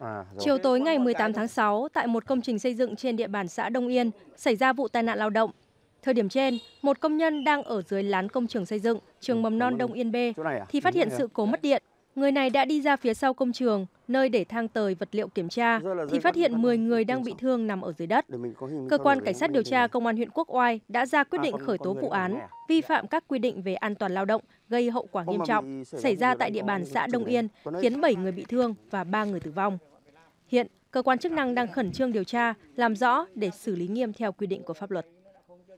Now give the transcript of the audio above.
À, Chiều tối ngày 18 tháng 6, tại một công trình xây dựng trên địa bàn xã Đông Yên, xảy ra vụ tai nạn lao động. Thời điểm trên, một công nhân đang ở dưới lán công trường xây dựng trường mầm non Đông Yên B à? thì phát hiện à? sự cố mất điện. Người này đã đi ra phía sau công trường, nơi để thang tời vật liệu kiểm tra, thì phát hiện 10 người đang bị thương nằm ở dưới đất. Cơ quan Cảnh sát điều tra Công an huyện Quốc Oai đã ra quyết à, định khởi tố vụ án à? vi dạ. phạm các quy định về an toàn lao động gây hậu quả nghiêm trọng xảy ra tại địa bàn xã Đông Yên, khiến 7 người bị thương và 3 người tử vong. Hiện, cơ quan chức năng đang khẩn trương điều tra, làm rõ để xử lý nghiêm theo quy định của pháp luật.